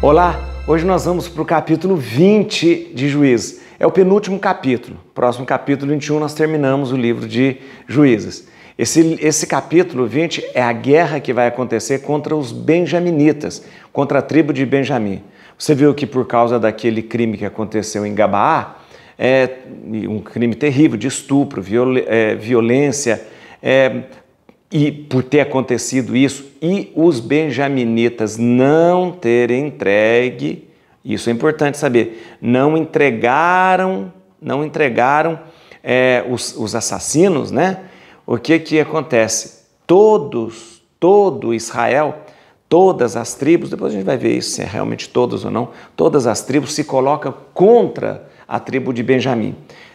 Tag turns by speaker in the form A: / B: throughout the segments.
A: Olá, hoje nós vamos para o capítulo 20 de Juízes. É o penúltimo capítulo. Próximo capítulo 21 nós terminamos o livro de Juízes. Esse, esse capítulo 20 é a guerra que vai acontecer contra os benjaminitas, contra a tribo de Benjamim. Você viu que por causa daquele crime que aconteceu em Gabaá, é um crime terrível de estupro, viol, é, violência, é, e por ter acontecido isso e os benjaminitas não terem entregue, isso é importante saber, não entregaram, não entregaram é, os, os assassinos, né? O que que acontece? Todos, todo Israel, todas as tribos, depois a gente vai ver isso se é realmente todas ou não, todas as tribos se colocam contra a tribo de Benjamim.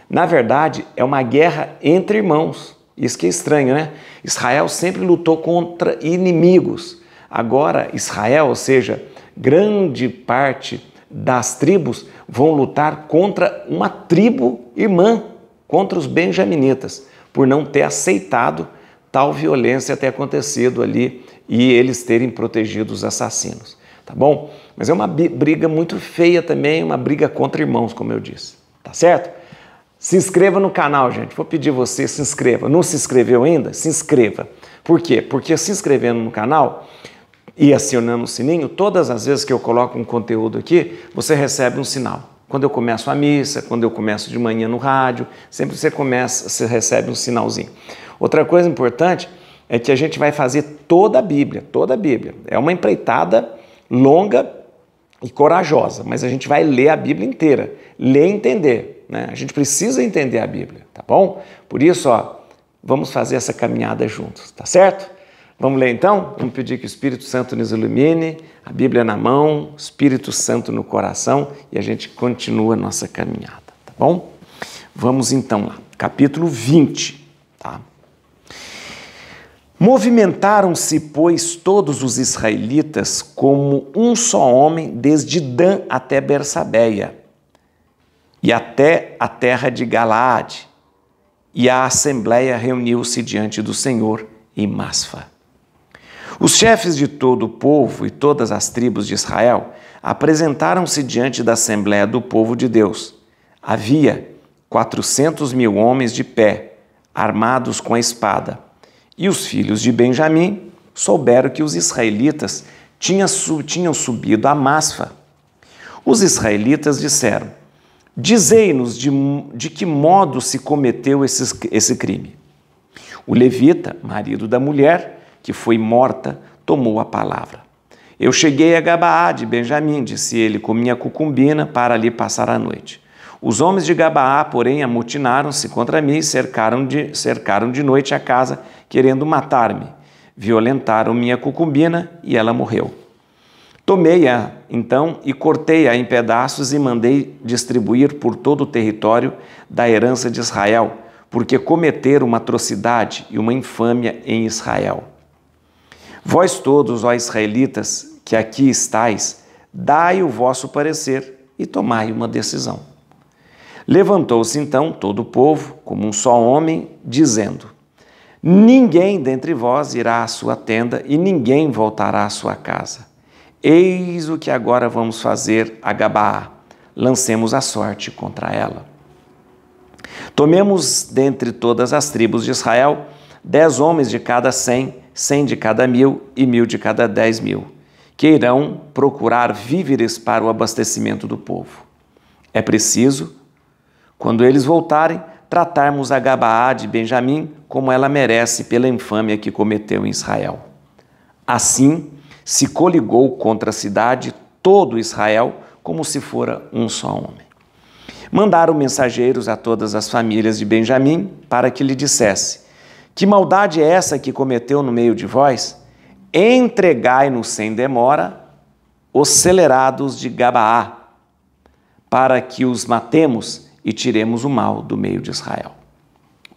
A: Na verdade, é uma guerra entre irmãos. Isso que é estranho, né? Israel sempre lutou contra inimigos. Agora, Israel, ou seja, grande parte das tribos vão lutar contra uma tribo irmã, contra os benjaminitas, por não ter aceitado tal violência ter acontecido ali e eles terem protegido os assassinos, tá bom? Mas é uma briga muito feia também, uma briga contra irmãos, como eu disse, tá certo? Se inscreva no canal, gente. Vou pedir você, se inscreva. Não se inscreveu ainda? Se inscreva. Por quê? Porque se inscrevendo no canal e acionando o sininho, todas as vezes que eu coloco um conteúdo aqui, você recebe um sinal. Quando eu começo a missa, quando eu começo de manhã no rádio, sempre você começa, você recebe um sinalzinho. Outra coisa importante é que a gente vai fazer toda a Bíblia, toda a Bíblia. É uma empreitada longa e corajosa, mas a gente vai ler a Bíblia inteira, ler e entender. Né? A gente precisa entender a Bíblia, tá bom? Por isso, ó, vamos fazer essa caminhada juntos, tá certo? Vamos ler então? Vamos pedir que o Espírito Santo nos ilumine, a Bíblia na mão, Espírito Santo no coração e a gente continua a nossa caminhada, tá bom? Vamos então lá, capítulo 20, tá? Movimentaram-se, pois, todos os israelitas como um só homem, desde Dan até Bersabeia e até a terra de Galaade. E a assembleia reuniu-se diante do Senhor em Masfa. Os chefes de todo o povo e todas as tribos de Israel apresentaram-se diante da assembleia do povo de Deus. Havia quatrocentos mil homens de pé, armados com a espada. E os filhos de Benjamim souberam que os israelitas tinham subido a Masfa. Os israelitas disseram: Dizei-nos de, de que modo se cometeu esse, esse crime. O levita, marido da mulher que foi morta, tomou a palavra. Eu cheguei a Gabaá de Benjamim, disse ele, com minha cucumbina para ali passar a noite. Os homens de Gabaá, porém, amotinaram-se contra mim e cercaram de, cercaram de noite a casa, querendo matar-me. Violentaram minha cucumbina e ela morreu. Tomei-a, então, e cortei-a em pedaços e mandei distribuir por todo o território da herança de Israel, porque cometeram uma atrocidade e uma infâmia em Israel. Vós todos, ó israelitas, que aqui estáis, dai o vosso parecer e tomai uma decisão. Levantou-se então todo o povo, como um só homem, dizendo: Ninguém dentre vós irá à sua tenda e ninguém voltará à sua casa Eis o que agora vamos fazer a Gabá, lancemos a sorte contra ela. Tomemos dentre todas as tribos de Israel dez homens de cada cem, cem de cada mil e mil de cada dez mil, que irão procurar víveres para o abastecimento do povo. É preciso, quando eles voltarem, tratarmos a Gabaá de Benjamim como ela merece pela infâmia que cometeu em Israel. Assim, se coligou contra a cidade todo Israel, como se fora um só homem. Mandaram mensageiros a todas as famílias de Benjamim para que lhe dissesse: Que maldade é essa que cometeu no meio de vós? Entregai-nos sem demora os celerados de Gabaá, para que os matemos e tiremos o mal do meio de Israel.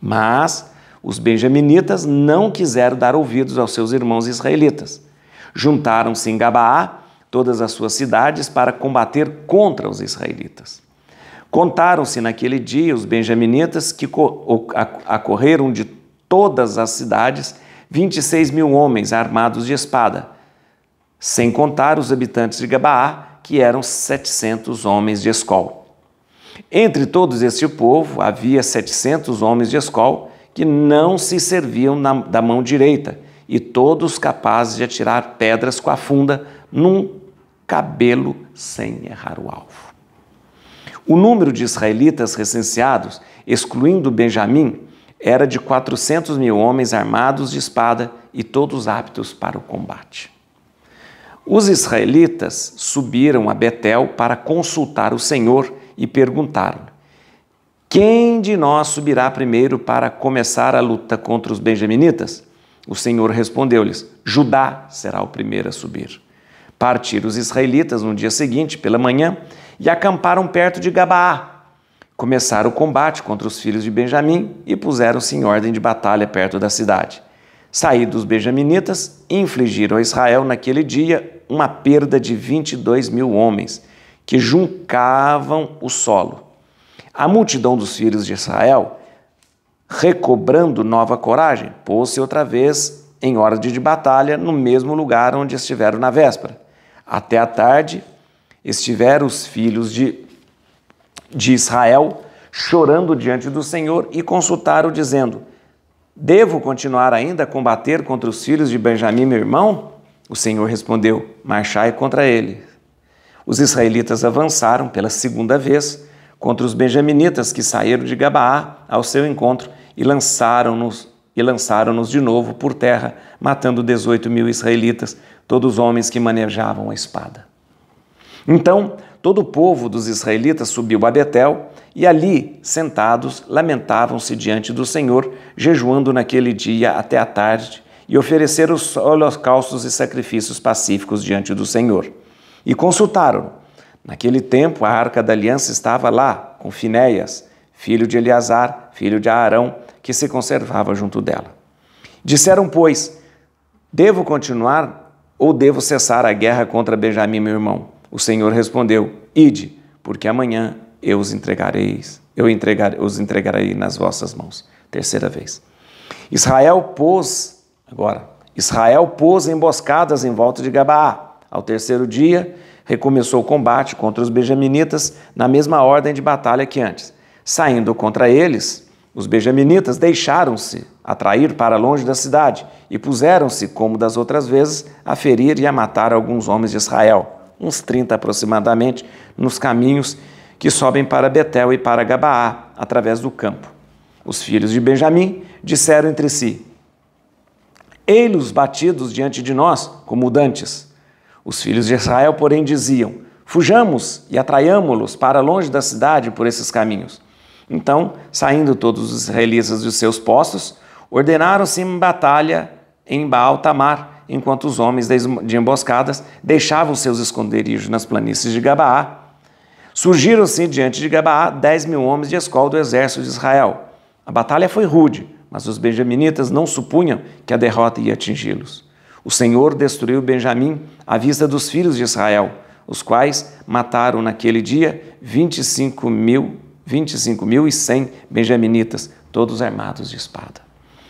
A: Mas os benjaminitas não quiseram dar ouvidos aos seus irmãos israelitas juntaram-se em Gabaá todas as suas cidades para combater contra os israelitas. Contaram-se naquele dia os benjaminitas que acorreram de todas as cidades 26 mil homens armados de espada, sem contar os habitantes de Gabaá, que eram 700 homens de escol. Entre todos este povo havia 700 homens de escol que não se serviam na, da mão direita, e todos capazes de atirar pedras com a funda num cabelo sem errar o alvo. O número de israelitas recenseados, excluindo Benjamim, era de 400 mil homens armados de espada e todos aptos para o combate. Os israelitas subiram a Betel para consultar o Senhor e perguntaram: Quem de nós subirá primeiro para começar a luta contra os benjaminitas? O Senhor respondeu-lhes: Judá será o primeiro a subir. Partiram os israelitas no dia seguinte, pela manhã, e acamparam perto de Gabaá. Começaram o combate contra os filhos de Benjamim e puseram-se em ordem de batalha perto da cidade. Saídos os benjaminitas, infligiram a Israel naquele dia uma perda de 22 mil homens, que juncavam o solo. A multidão dos filhos de Israel recobrando nova coragem, pôs-se outra vez em ordem de batalha no mesmo lugar onde estiveram na véspera. Até a tarde estiveram os filhos de, de Israel chorando diante do Senhor e consultaram, dizendo: Devo continuar ainda a combater contra os filhos de Benjamim, meu irmão? O Senhor respondeu: Marchai contra ele. Os israelitas avançaram pela segunda vez contra os benjaminitas que saíram de Gabaá ao seu encontro e lançaram-nos e lançaram-nos de novo por terra, matando 18 mil israelitas, todos os homens que manejavam a espada. Então todo o povo dos israelitas subiu a Betel e ali, sentados, lamentavam-se diante do Senhor, jejuando naquele dia até a tarde e ofereceram holocaustos e sacrifícios pacíficos diante do Senhor. E consultaram. Naquele tempo, a arca da aliança estava lá, com Finéias, filho de Eleazar, filho de Arão, que se conservava junto dela. Disseram, pois, devo continuar ou devo cessar a guerra contra Benjamim, meu irmão? O Senhor respondeu, ide, porque amanhã eu os entregarei, eu os entregarei nas vossas mãos. Terceira vez. Israel pôs, agora, Israel pôs emboscadas em volta de Gabaa. Ao terceiro dia, recomeçou o combate contra os benjaminitas na mesma ordem de batalha que antes. Saindo contra eles, os benjaminitas deixaram-se atrair para longe da cidade e puseram-se, como das outras vezes, a ferir e a matar alguns homens de Israel, uns 30 aproximadamente, nos caminhos que sobem para Betel e para Gabaá, através do campo. Os filhos de Benjamim disseram entre si: Ei-los batidos diante de nós, como dantes. Os filhos de Israel, porém, diziam: Fujamos e atraiamo-los para longe da cidade por esses caminhos. Então, saindo todos os israelitas dos seus postos, ordenaram-se em batalha em Baal-tamar, enquanto os homens de emboscadas deixavam seus esconderijos nas planícies de Gabaá. Surgiram-se diante de Gabaá dez mil homens de escola do exército de Israel. A batalha foi rude, mas os benjaminitas não supunham que a derrota ia atingi-los. O Senhor destruiu Benjamim à vista dos filhos de Israel, os quais mataram naquele dia 25 mil 25.100 benjaminitas, todos armados de espada.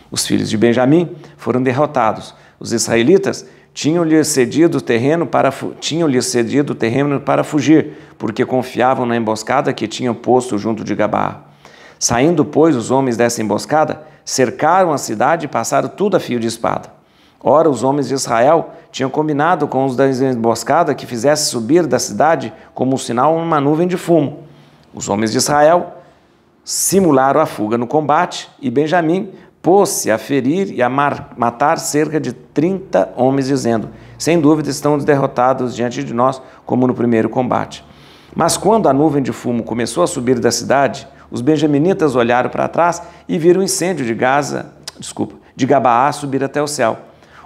A: Os filhos de Benjamim foram derrotados. Os israelitas tinham-lhe cedido terreno para tinham cedido terreno para fugir, porque confiavam na emboscada que tinham posto junto de Gabá. Saindo, pois, os homens dessa emboscada, cercaram a cidade e passaram tudo a fio de espada. Ora, os homens de Israel tinham combinado com os da emboscada que fizesse subir da cidade como um sinal uma nuvem de fumo. Os homens de Israel simularam a fuga no combate e Benjamim pôs-se a ferir e a matar cerca de 30 homens, dizendo: Sem dúvida estão derrotados diante de nós, como no primeiro combate. Mas quando a nuvem de fumo começou a subir da cidade, os benjaminitas olharam para trás e viram o incêndio de Gaza, desculpa, de Gabaá subir até o céu.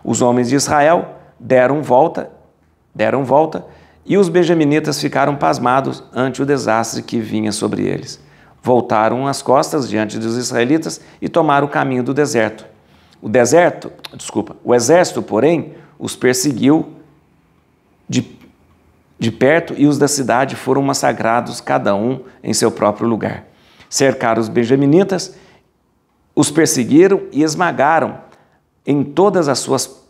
A: Os homens de Israel deram volta, deram volta e os benjaminitas ficaram pasmados ante o desastre que vinha sobre eles. Voltaram as costas diante dos israelitas e tomaram o caminho do deserto. O deserto, desculpa, o exército, porém, os perseguiu de, de perto e os da cidade foram massacrados, cada um em seu próprio lugar. Cercaram os benjaminitas, os perseguiram e esmagaram em todas as suas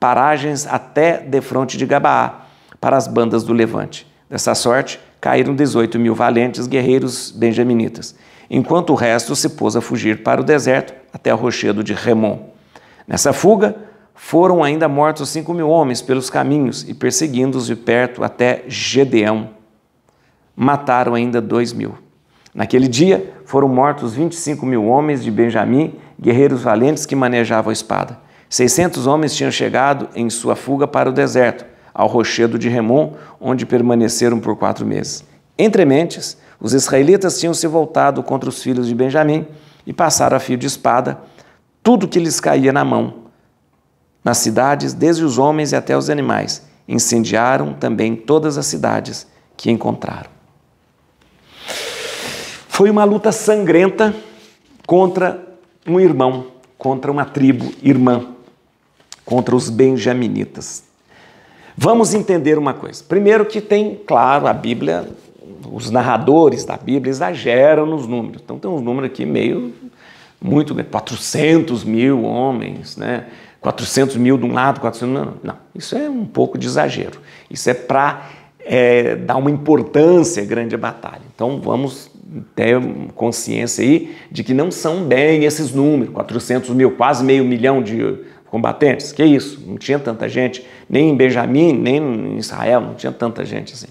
A: paragens até defronte de Gabaá para as bandas do Levante. Dessa sorte, caíram 18 mil valentes guerreiros benjaminitas, enquanto o resto se pôs a fugir para o deserto até o rochedo de Remon. Nessa fuga, foram ainda mortos 5 mil homens pelos caminhos e perseguindo-os de perto até Gedeão. Mataram ainda 2 mil. Naquele dia, foram mortos 25 mil homens de Benjamim, guerreiros valentes que manejavam a espada. 600 homens tinham chegado em sua fuga para o deserto, ao rochedo de Remon, onde permaneceram por quatro meses. Entre mentes, os israelitas tinham se voltado contra os filhos de Benjamim e passaram a fio de espada tudo que lhes caía na mão. Nas cidades, desde os homens e até os animais, incendiaram também todas as cidades que encontraram. Foi uma luta sangrenta contra um irmão, contra uma tribo irmã, contra os benjaminitas. Vamos entender uma coisa. Primeiro que tem, claro, a Bíblia, os narradores da Bíblia exageram nos números. Então tem uns números aqui meio, muito, 400 né, mil homens, né? 400 mil de um lado, 400 mil... Não, isso é um pouco de exagero. Isso é para é, dar uma importância grande à batalha. Então vamos ter consciência aí de que não são bem esses números, 400 mil, quase meio milhão de combatentes. Que isso? Não tinha tanta gente, nem em Benjamim, nem em Israel, não tinha tanta gente assim.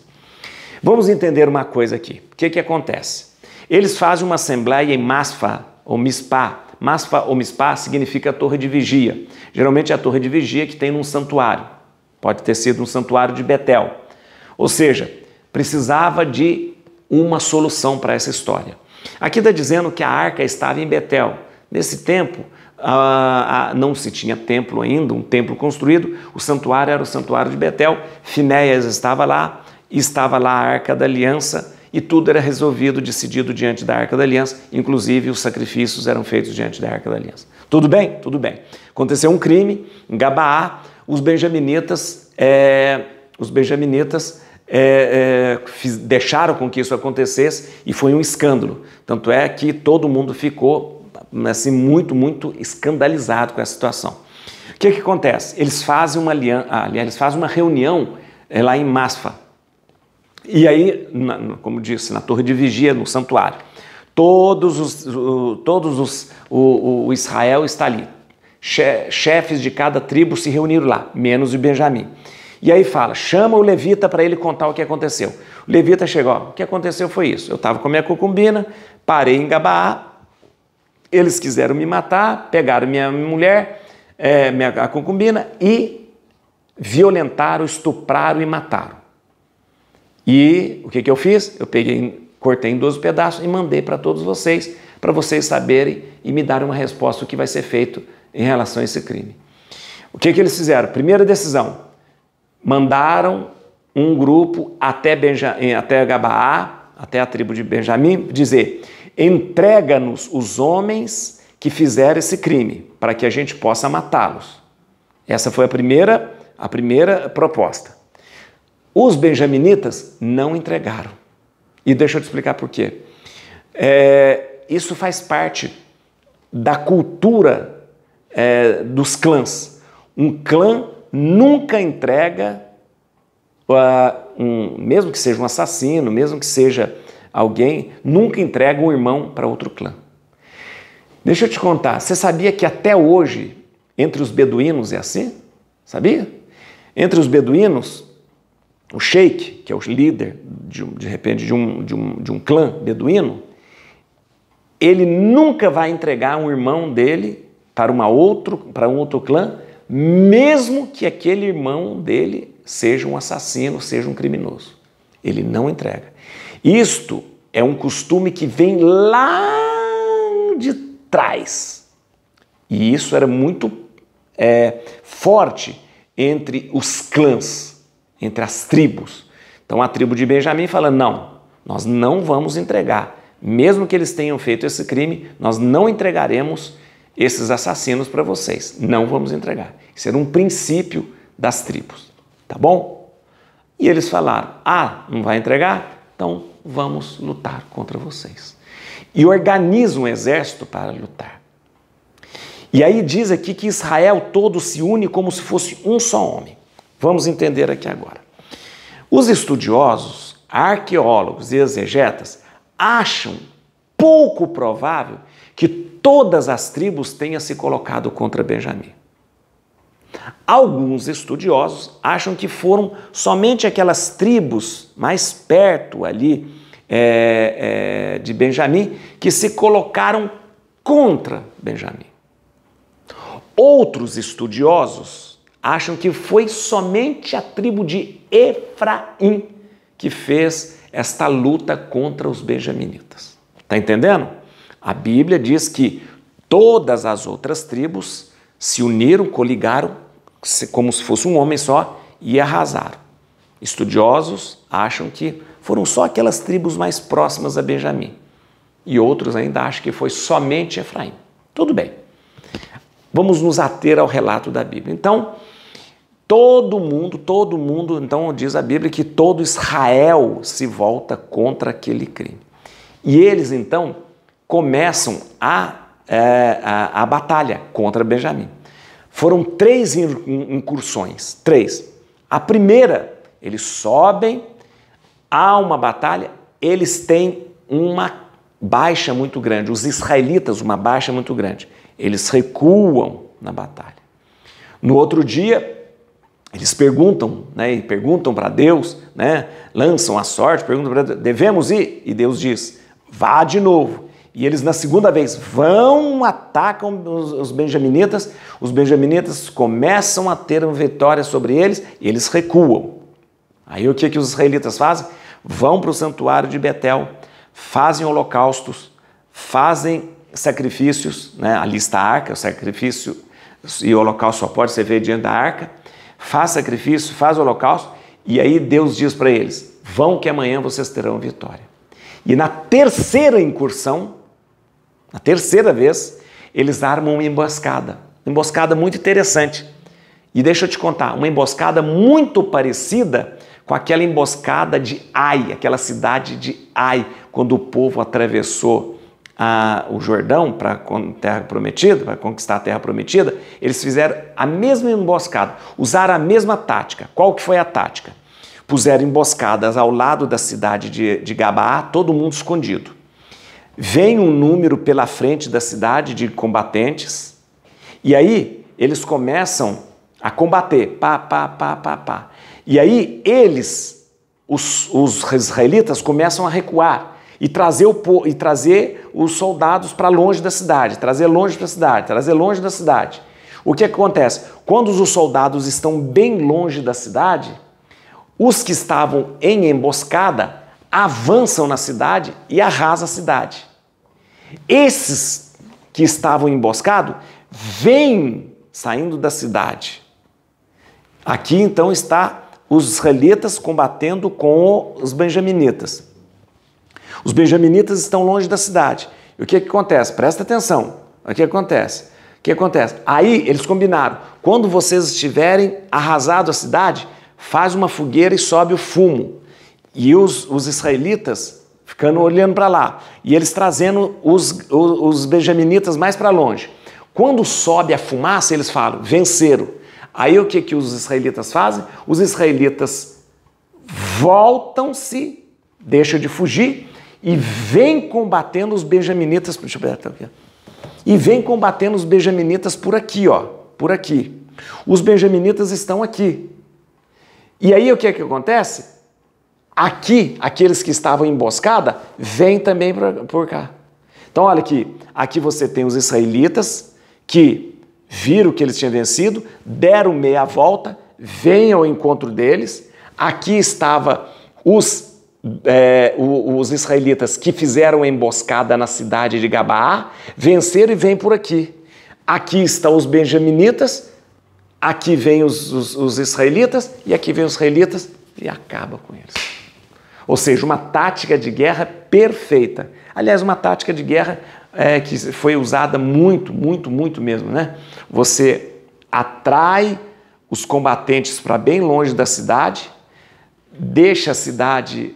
A: Vamos entender uma coisa aqui. O que, que acontece? Eles fazem uma assembleia em Masfa, ou Mispa. Masfa ou Mispa significa torre de vigia. Geralmente é a torre de vigia que tem num santuário. Pode ter sido um santuário de Betel. Ou seja, precisava de uma solução para essa história. Aqui está dizendo que a arca estava em Betel. Nesse tempo, ah, ah, não se tinha templo ainda, um templo construído, o santuário era o santuário de Betel, Finéias estava lá, estava lá a Arca da Aliança e tudo era resolvido, decidido diante da Arca da Aliança, inclusive os sacrifícios eram feitos diante da Arca da Aliança. Tudo bem? Tudo bem. Aconteceu um crime em Gabaá, os benjaminitas, é, os benjaminitas é, é, fiz, deixaram com que isso acontecesse e foi um escândalo. Tanto é que todo mundo ficou assim, muito, muito escandalizado com essa situação. O que, é que acontece? Eles fazem uma aliança, ah, aliás, eles fazem uma reunião é, lá em Masfa. E aí, na, como disse, na torre de vigia, no santuário. Todos os, o, todos os, o, o Israel está ali. chefes de cada tribo se reuniram lá, menos o Benjamim. E aí fala, chama o levita para ele contar o que aconteceu. O levita chegou, o que aconteceu foi isso. Eu estava com a minha cucumbina, parei em Gabaá, eles quiseram me matar, pegaram minha mulher, é, minha concubina e violentaram, estupraram e mataram. E o que, que eu fiz? Eu peguei, cortei em 12 pedaços e mandei para todos vocês, para vocês saberem e me darem uma resposta o que vai ser feito em relação a esse crime. O que, que eles fizeram? Primeira decisão: mandaram um grupo até, Benja, até Gabaá, até a tribo de Benjamim, dizer: entrega-nos os homens que fizeram esse crime, para que a gente possa matá-los. Essa foi a primeira, a primeira proposta. Os benjaminitas não entregaram. E deixa eu te explicar por quê. É, isso faz parte da cultura é, dos clãs. Um clã nunca entrega, uh, um, mesmo que seja um assassino, mesmo que seja Alguém nunca entrega um irmão para outro clã. Deixa eu te contar, você sabia que até hoje, entre os beduínos é assim? Sabia? Entre os beduínos, o sheik, que é o líder, de, de repente, de um, de, um, de um clã beduíno, ele nunca vai entregar um irmão dele para, uma outro, para um outro clã, mesmo que aquele irmão dele seja um assassino, seja um criminoso. Ele não entrega. Isto é um costume que vem lá de trás. E isso era muito é, forte entre os clãs, entre as tribos. Então a tribo de Benjamim fala: não, nós não vamos entregar. Mesmo que eles tenham feito esse crime, nós não entregaremos esses assassinos para vocês. Não vamos entregar. Isso era um princípio das tribos, tá bom? E eles falaram: ah, não vai entregar? Então vamos lutar contra vocês. E organiza um exército para lutar. E aí diz aqui que Israel todo se une como se fosse um só homem. Vamos entender aqui agora. Os estudiosos, arqueólogos e exegetas acham pouco provável que todas as tribos tenham se colocado contra Benjamim. Alguns estudiosos acham que foram somente aquelas tribos mais perto ali é, é, de Benjamim que se colocaram contra Benjamim. Outros estudiosos acham que foi somente a tribo de Efraim que fez esta luta contra os benjaminitas. Tá entendendo? A Bíblia diz que todas as outras tribos se uniram, coligaram, como se fosse um homem só, e arrasaram. Estudiosos acham que foram só aquelas tribos mais próximas a Benjamim. E outros ainda acham que foi somente Efraim. Tudo bem. Vamos nos ater ao relato da Bíblia. Então, todo mundo, todo mundo, então diz a Bíblia que todo Israel se volta contra aquele crime. E eles então começam a, é, a, a batalha contra Benjamim. Foram três incursões, três. A primeira, eles sobem há uma batalha, eles têm uma baixa muito grande, os israelitas, uma baixa muito grande. Eles recuam na batalha. No outro dia, eles perguntam, né, e perguntam para Deus, né, lançam a sorte, perguntam para Deus, devemos ir? E Deus diz, vá de novo. E eles, na segunda vez, vão, atacam os, os benjaminitas, os benjaminitas começam a ter uma vitória sobre eles e eles recuam. Aí o que, que os israelitas fazem? Vão para o santuário de Betel, fazem holocaustos, fazem sacrifícios, né? ali está a arca, o sacrifício e o holocausto só pode ser feito diante da arca, faz sacrifício, faz holocausto, e aí Deus diz para eles: vão que amanhã vocês terão vitória. E na terceira incursão, na terceira vez, eles armam uma emboscada. Uma emboscada muito interessante. E deixa eu te contar, uma emboscada muito parecida com aquela emboscada de Ai, aquela cidade de Ai, quando o povo atravessou a, ah, o Jordão para a terra prometida, para conquistar a terra prometida, eles fizeram a mesma emboscada, usaram a mesma tática. Qual que foi a tática? Puseram emboscadas ao lado da cidade de, de Gabaá, todo mundo escondido. Vem um número pela frente da cidade de combatentes, e aí eles começam a combater, pá, pá, pá, pá, pá. E aí eles, os, os israelitas, começam a recuar e trazer, o, e trazer os soldados para longe da cidade, trazer longe da cidade, trazer longe da cidade. O que acontece? Quando os soldados estão bem longe da cidade, os que estavam em emboscada avançam na cidade e arrasam a cidade. Esses que estavam emboscados vêm saindo da cidade. Aqui então está os israelitas combatendo com os benjaminitas. Os benjaminitas estão longe da cidade. E o que, é que acontece? Presta atenção. O que é acontece? O que acontece? Aí eles combinaram: quando vocês estiverem arrasado a cidade, faz uma fogueira e sobe o fumo. E os, os israelitas ficando olhando para lá. E eles trazendo os, os, os benjaminitas mais para longe. Quando sobe a fumaça, eles falam: venceram. Aí o que, que os israelitas fazem? Os israelitas voltam-se, deixam de fugir e vêm combatendo os benjaminitas. Deixa eu ver, aqui. E vêm combatendo os benjaminitas por aqui, ó, por aqui. Os benjaminitas estão aqui. E aí o que é que acontece? Aqui, aqueles que estavam emboscada, vêm também por cá. Então olha aqui, aqui você tem os israelitas que viram que eles tinham vencido, deram meia volta, vêm ao encontro deles. Aqui estava os, é, os israelitas que fizeram emboscada na cidade de Gabaa, venceram e vêm por aqui. Aqui estão os benjaminitas, aqui vêm os, os, os israelitas e aqui vêm os israelitas e acaba com eles. Ou seja, uma tática de guerra perfeita. Aliás, uma tática de guerra é, que foi usada muito, muito, muito mesmo, né? Você atrai os combatentes para bem longe da cidade, deixa a cidade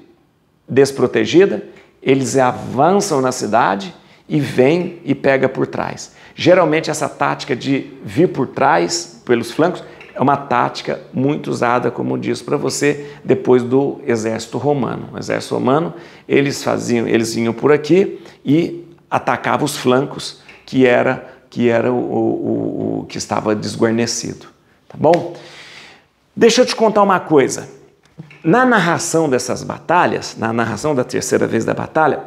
A: desprotegida, eles avançam na cidade e vem e pega por trás. Geralmente essa tática de vir por trás, pelos flancos, é uma tática muito usada, como diz para você, depois do exército romano. O exército romano, eles faziam, eles vinham por aqui e atacava os flancos que era que era o, o, o que estava desguarnecido, tá bom? Deixa eu te contar uma coisa. Na narração dessas batalhas, na narração da terceira vez da batalha,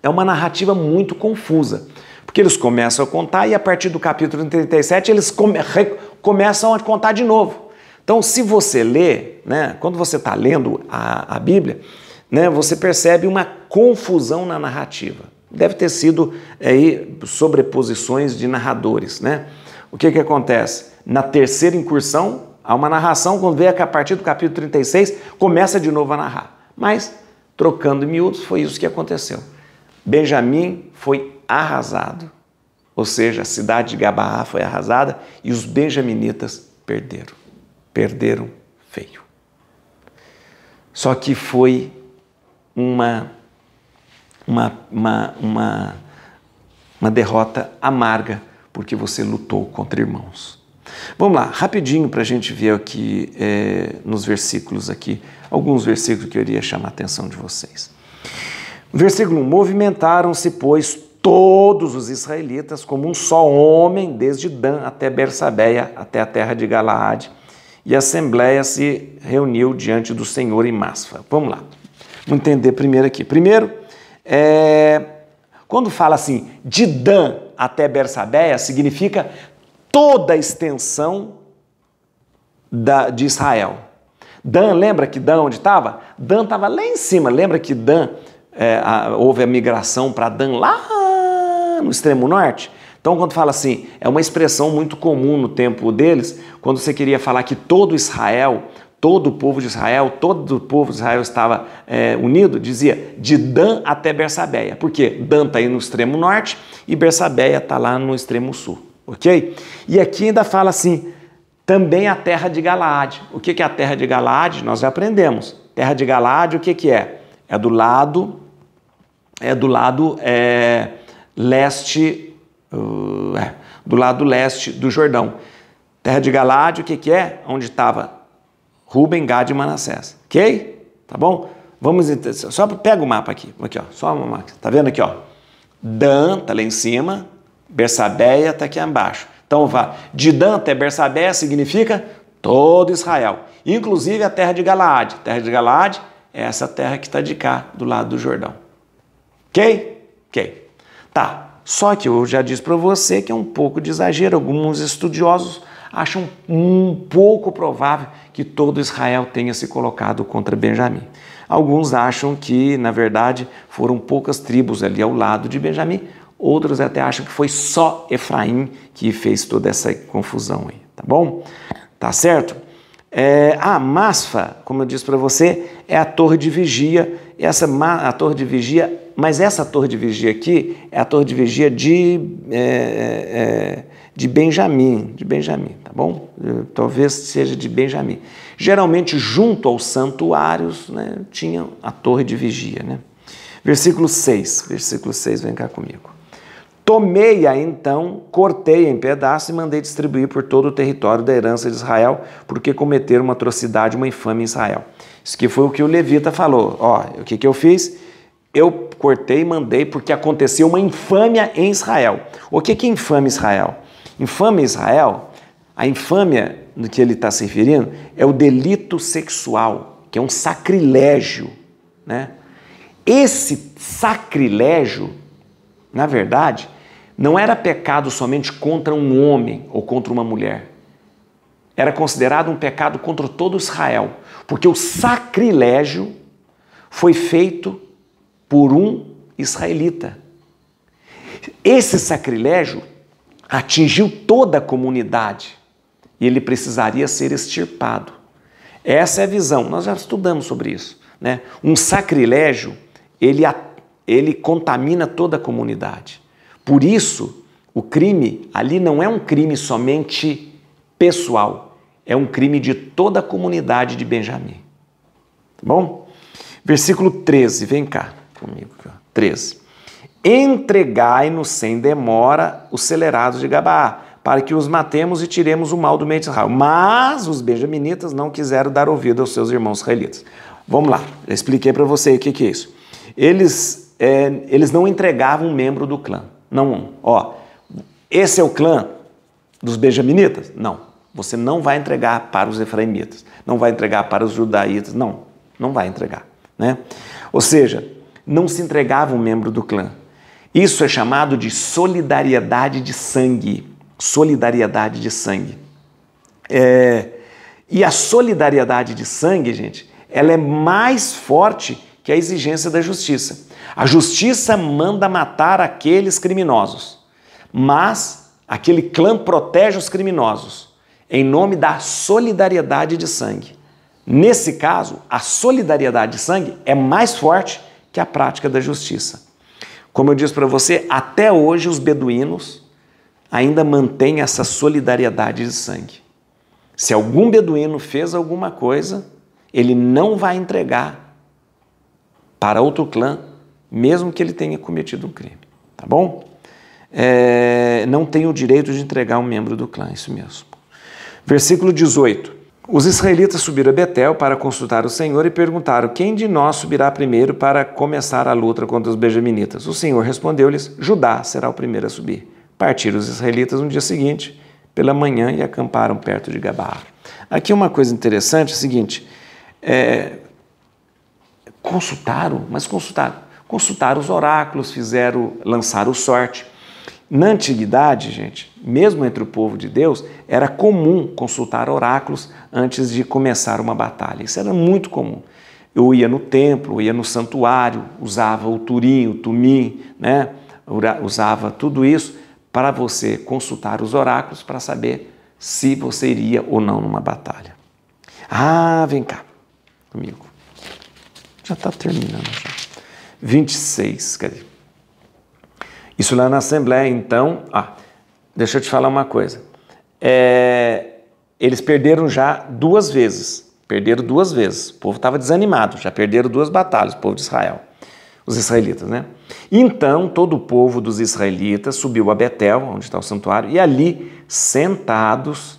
A: é uma narrativa muito confusa, porque eles começam a contar e a partir do capítulo 37 eles come, começam a contar de novo. Então, se você lê, né, quando você está lendo a, a Bíblia, né, você percebe uma confusão na narrativa. Deve ter sido aí sobreposições de narradores, né? O que que acontece? Na terceira incursão, há uma narração, quando vê que a partir do capítulo 36, começa de novo a narrar. Mas, trocando em miúdos, foi isso que aconteceu. Benjamim foi arrasado, ou seja, a cidade de Gabaá foi arrasada e os benjaminitas perderam. Perderam feio. Só que foi uma uma, uma, uma, uma derrota amarga, porque você lutou contra irmãos. Vamos lá, rapidinho para a gente ver aqui é, nos versículos aqui, alguns versículos que eu iria chamar a atenção de vocês. Versículo 1: Movimentaram-se, pois, todos os israelitas como um só homem, desde Dan até Bersabeia, até a terra de Galaade, e a assembleia se reuniu diante do Senhor em Masfa. Vamos lá, vamos entender primeiro aqui. Primeiro, é, quando fala assim, de Dan até Bersabeia, significa toda a extensão da, de Israel. Dan, lembra que Dan onde estava? Dan estava lá em cima. Lembra que Dan, é, a, houve a migração para Dan lá no extremo norte? Então, quando fala assim, é uma expressão muito comum no tempo deles, quando você queria falar que todo Israel, todo o povo de Israel, todo o povo de Israel estava é, unido, dizia de Dan até Bersabeia, porque Dan está aí no extremo norte e Bersabeia está lá no extremo sul, ok? E aqui ainda fala assim, também a terra de Galaad. O que é a terra de Galaad? Nós já aprendemos. Terra de Galaad, o que é? É do lado, é do lado é, leste, uh, é, do lado leste do Jordão. Terra de Galaad, o que que é? Onde estava Ruben, Gad e Manassés. Ok? Tá bom? Vamos só pega o mapa aqui, aqui ó, só uma máquina. Tá vendo aqui ó? Dan tá lá em cima, Bersabeia tá aqui embaixo. Então vá de Dan até Bersabeia significa todo Israel, inclusive a terra de Galaade. Terra de Galaade é essa terra que está de cá do lado do Jordão. Ok? Ok. Tá. Só que eu já disse para você que é um pouco de exagero. Alguns estudiosos acham um pouco provável que todo Israel tenha se colocado contra Benjamim. Alguns acham que, na verdade, foram poucas tribos ali ao lado de Benjamim, outros até acham que foi só Efraim que fez toda essa confusão aí, tá bom? Tá certo? É, a Masfa, como eu disse para você, é a torre de vigia, essa a torre de vigia, mas essa torre de vigia aqui é a torre de vigia de. É, é, é de Benjamim, de Benjamim, tá bom? Eh, talvez seja de Benjamim. Geralmente, junto aos santuários, né, tinha a torre de vigia, né? Versículo 6, versículo 6, vem cá comigo. Tomei-a então, cortei em pedaços e mandei distribuir por todo o território da herança de Israel, porque cometeram uma atrocidade, uma infame em Israel. Isso que foi o que o Levita falou. Ó, o que, que eu fiz? Eu cortei e mandei porque aconteceu uma infâmia em Israel. O que, que é infame Israel? Infame Israel, a infâmia no que ele está se referindo é o delito sexual, que é um sacrilégio. Né? Esse sacrilégio, na verdade, não era pecado somente contra um homem ou contra uma mulher. Era considerado um pecado contra todo Israel, porque o sacrilégio foi feito por um israelita. Esse sacrilégio atingiu toda a comunidade e ele precisaria ser extirpado. Essa é a visão, nós já estudamos sobre isso. Né? Um sacrilégio, ele, ele contamina toda a comunidade. Por isso, o crime ali não é um crime somente pessoal, é um crime de toda a comunidade de Benjamim. Tá bom? Versículo 13, vem cá comigo, 13. Entregai-nos sem demora os celerados de Gabá, para que os matemos e tiremos o mal do meio de Israel. Mas os benjaminitas não quiseram dar ouvido aos seus irmãos israelitas. Vamos lá, eu expliquei para você o que, que é isso. Eles, é, eles não entregavam um membro do clã. Não, um. ó, esse é o clã dos benjaminitas? Não. Você não vai entregar para os efraimitas, não vai entregar para os judaítas, não, não vai entregar, né? Ou seja, não se entregava um membro do clã, isso é chamado de solidariedade de sangue. Solidariedade de sangue. É... E a solidariedade de sangue, gente, ela é mais forte que a exigência da justiça. A justiça manda matar aqueles criminosos, mas aquele clã protege os criminosos em nome da solidariedade de sangue. Nesse caso, a solidariedade de sangue é mais forte que a prática da justiça. Como eu disse para você, até hoje os beduínos ainda mantêm essa solidariedade de sangue. Se algum beduíno fez alguma coisa, ele não vai entregar para outro clã, mesmo que ele tenha cometido um crime. Tá bom? É, não tem o direito de entregar um membro do clã, isso mesmo. Versículo 18. Os israelitas subiram a Betel para consultar o Senhor e perguntaram: Quem de nós subirá primeiro para começar a luta contra os benjaminitas? O Senhor respondeu-lhes: Judá será o primeiro a subir. Partiram os israelitas no dia seguinte, pela manhã, e acamparam perto de Gabar. Aqui uma coisa interessante é o seguinte: é, consultaram, mas consultaram. Consultaram os oráculos, fizeram, lançaram sorte. Na antiguidade, gente, mesmo entre o povo de Deus, era comum consultar oráculos antes de começar uma batalha. Isso era muito comum. Eu ia no templo, ia no santuário, usava o turim, o tumim, né? usava tudo isso para você consultar os oráculos para saber se você iria ou não numa batalha. Ah, vem cá comigo. Já está terminando. Já. 26, cadê? Isso lá na Assembleia, então. Ah, deixa eu te falar uma coisa. É, eles perderam já duas vezes. Perderam duas vezes. O povo estava desanimado, já perderam duas batalhas, o povo de Israel. Os israelitas, né? Então todo o povo dos israelitas subiu a Betel, onde está o santuário, e ali, sentados,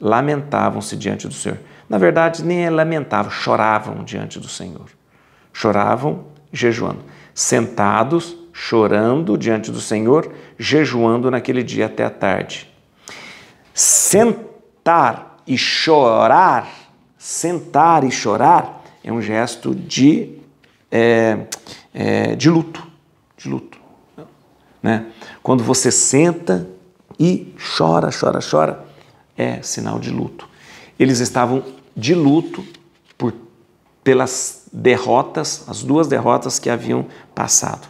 A: lamentavam-se diante do Senhor. Na verdade, nem é lamentavam, choravam diante do Senhor. Choravam jejuando. Sentados, chorando diante do Senhor, jejuando naquele dia até a tarde. Sentar e chorar, sentar e chorar é um gesto de, é, é, de luto, de luto. Né? Quando você senta e chora, chora, chora, é sinal de luto. Eles estavam de luto por, pelas derrotas, as duas derrotas que haviam passado.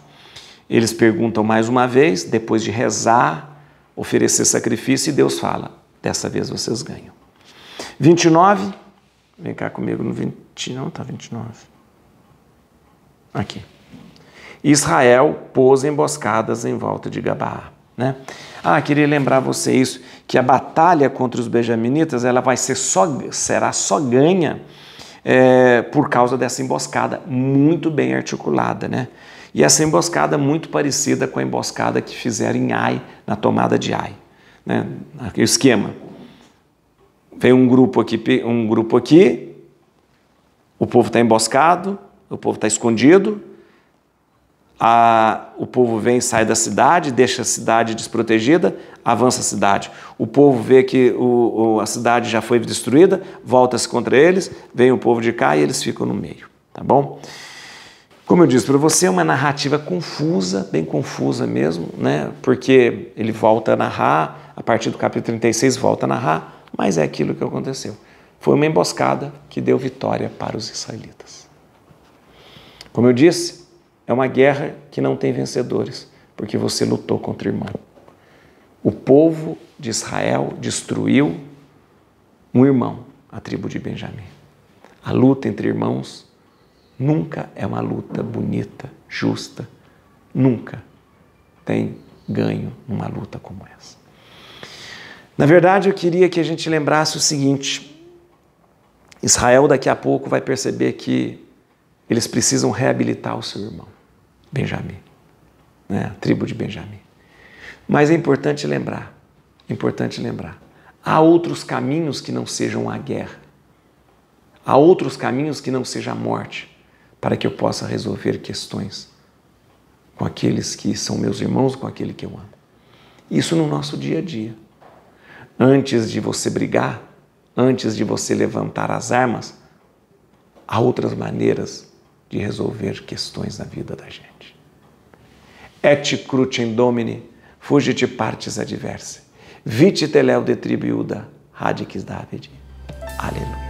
A: Eles perguntam mais uma vez, depois de rezar, oferecer sacrifício, e Deus fala: dessa vez vocês ganham. 29, vem cá comigo no 20, não, tá 29. Aqui. Israel pôs emboscadas em volta de Gabá. Né? Ah, queria lembrar você isso, que a batalha contra os benjaminitas ela vai ser só, será só ganha é, por causa dessa emboscada muito bem articulada, né? E essa emboscada muito parecida com a emboscada que fizeram em Ai, na tomada de Ai. Né? O esquema. vem um grupo aqui, um grupo aqui, o povo está emboscado, o povo está escondido, a, o povo vem, sai da cidade, deixa a cidade desprotegida, avança a cidade. O povo vê que o, o, a cidade já foi destruída, volta-se contra eles, vem o povo de cá e eles ficam no meio, tá bom? Como eu disse para você, é uma narrativa confusa, bem confusa mesmo, né? Porque ele volta a narrar, a partir do capítulo 36 volta a narrar, mas é aquilo que aconteceu. Foi uma emboscada que deu vitória para os israelitas. Como eu disse, é uma guerra que não tem vencedores, porque você lutou contra o irmão. O povo de Israel destruiu um irmão, a tribo de Benjamim. A luta entre irmãos Nunca é uma luta bonita, justa. Nunca tem ganho numa luta como essa. Na verdade, eu queria que a gente lembrasse o seguinte: Israel daqui a pouco vai perceber que eles precisam reabilitar o seu irmão, Benjamim, né? a tribo de Benjamim. Mas é importante lembrar, é importante lembrar, há outros caminhos que não sejam a guerra, há outros caminhos que não seja a morte, para que eu possa resolver questões com aqueles que são meus irmãos, com aquele que eu amo. Isso no nosso dia a dia. Antes de você brigar, antes de você levantar as armas, há outras maneiras de resolver questões na vida da gente. Et crucem domini, fugite partes adverse, vite teleu de tribiuda, radix David. Aleluia.